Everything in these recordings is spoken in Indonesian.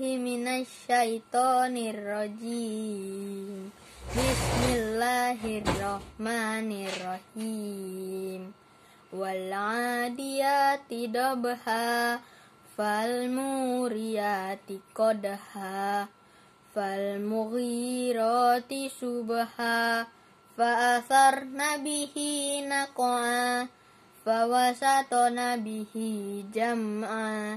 minasyaitonirrojim Bismillahirrohmanirrohim Wal adiyati dabha Fal muriyati kodha Fal mughirati subha Fa'asar nabihi naqa'a Fawasato nabihi jam'a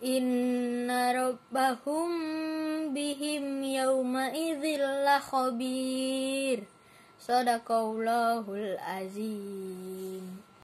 Inna rabbahum bihim yawma idzil lakhabir. Sadaqallahul azim.